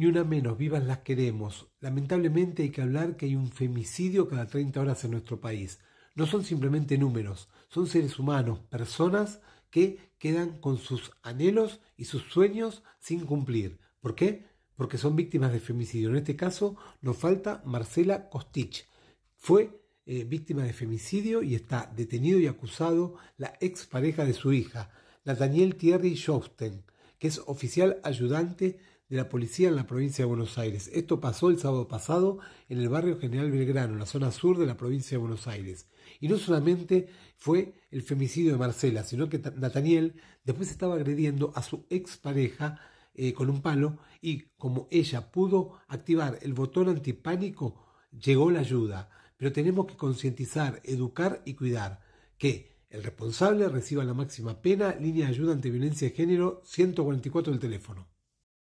ni una menos vivas las queremos. Lamentablemente hay que hablar que hay un femicidio cada 30 horas en nuestro país. No son simplemente números, son seres humanos, personas que quedan con sus anhelos y sus sueños sin cumplir. ¿Por qué? Porque son víctimas de femicidio. En este caso nos falta Marcela Kostich. Fue eh, víctima de femicidio y está detenido y acusado la expareja de su hija, la Daniel Thierry Schoften, que es oficial ayudante de la policía en la provincia de Buenos Aires. Esto pasó el sábado pasado en el barrio General Belgrano, en la zona sur de la provincia de Buenos Aires. Y no solamente fue el femicidio de Marcela, sino que Nathaniel después estaba agrediendo a su expareja eh, con un palo y como ella pudo activar el botón antipánico, llegó la ayuda. Pero tenemos que concientizar, educar y cuidar que el responsable reciba la máxima pena, línea de ayuda ante violencia de género 144 del teléfono.